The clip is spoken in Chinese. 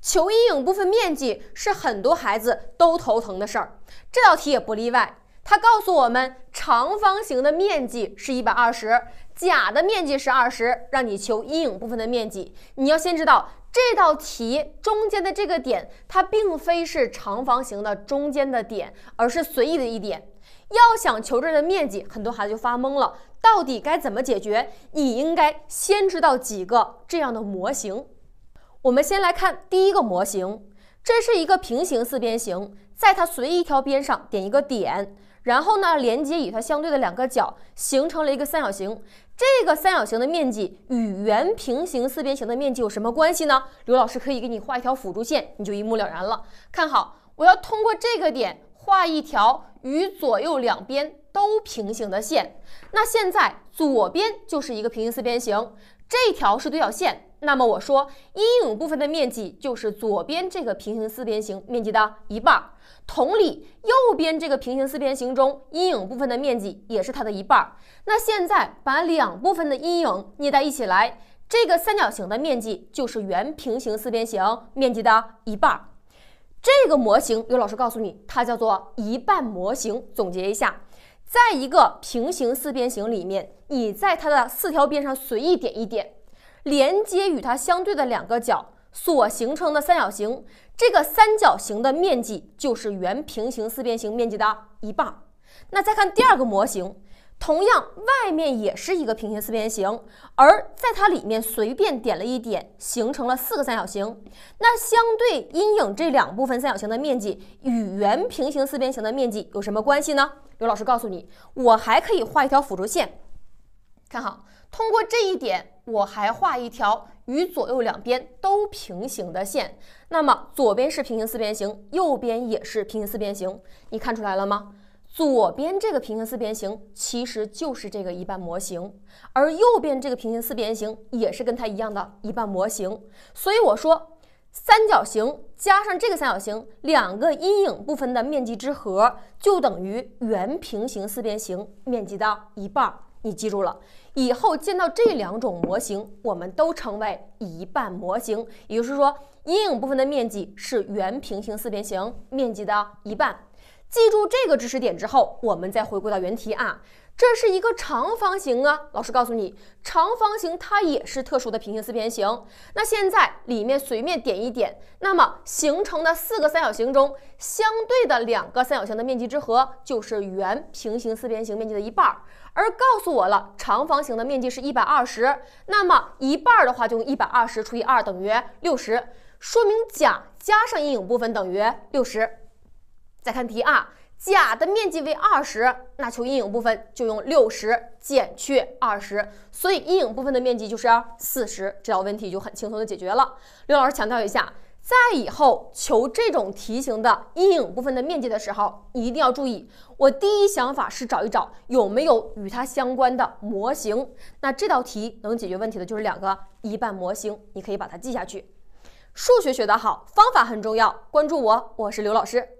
求阴影部分面积是很多孩子都头疼的事儿，这道题也不例外。它告诉我们，长方形的面积是120，甲的面积是20，让你求阴影部分的面积。你要先知道，这道题中间的这个点，它并非是长方形的中间的点，而是随意的一点。要想求这的面积，很多孩子就发懵了，到底该怎么解决？你应该先知道几个这样的模型。我们先来看第一个模型，这是一个平行四边形，在它随意一条边上点一个点，然后呢，连接与它相对的两个角，形成了一个三角形。这个三角形的面积与原平行四边形的面积有什么关系呢？刘老师可以给你画一条辅助线，你就一目了然了。看好，我要通过这个点画一条与左右两边。都平行的线，那现在左边就是一个平行四边形，这条是对角线。那么我说阴影部分的面积就是左边这个平行四边形面积的一半。同理，右边这个平行四边形中阴影部分的面积也是它的一半。那现在把两部分的阴影捏在一起来，这个三角形的面积就是原平行四边形面积的一半。这个模型，刘老师告诉你，它叫做一半模型。总结一下。在一个平行四边形里面，你在它的四条边上随意点一点，连接与它相对的两个角所形成的三角形，这个三角形的面积就是原平行四边形面积的一半。那再看第二个模型。同样，外面也是一个平行四边形，而在它里面随便点了一点，形成了四个三角形。那相对阴影这两部分三角形的面积与原平行四边形的面积有什么关系呢？刘老师告诉你，我还可以画一条辅助线，看好，通过这一点，我还画一条与左右两边都平行的线。那么左边是平行四边形，右边也是平行四边形，你看出来了吗？左边这个平行四边形其实就是这个一半模型，而右边这个平行四边形也是跟它一样的一半模型。所以我说，三角形加上这个三角形，两个阴影部分的面积之和就等于原平行四边形面积的一半。你记住了，以后见到这两种模型，我们都称为一半模型，也就是说，阴影部分的面积是原平行四边形面积的一半。记住这个知识点之后，我们再回归到原题啊，这是一个长方形啊。老师告诉你，长方形它也是特殊的平行四边形。那现在里面随便点一点，那么形成的四个三角形中，相对的两个三角形的面积之和就是原平行四边形面积的一半。而告诉我了，长方形的面积是一百二十，那么一半的话就用一百二十除以二等于六十，说明甲加上阴影部分等于六十。再看题啊，甲的面积为二十，那求阴影部分就用六十减去二十，所以阴影部分的面积就是四十，这道问题就很轻松的解决了。刘老师强调一下，在以后求这种题型的阴影部分的面积的时候，一定要注意。我第一想法是找一找有没有与它相关的模型，那这道题能解决问题的就是两个一半模型，你可以把它记下去。数学学得好，方法很重要，关注我，我是刘老师。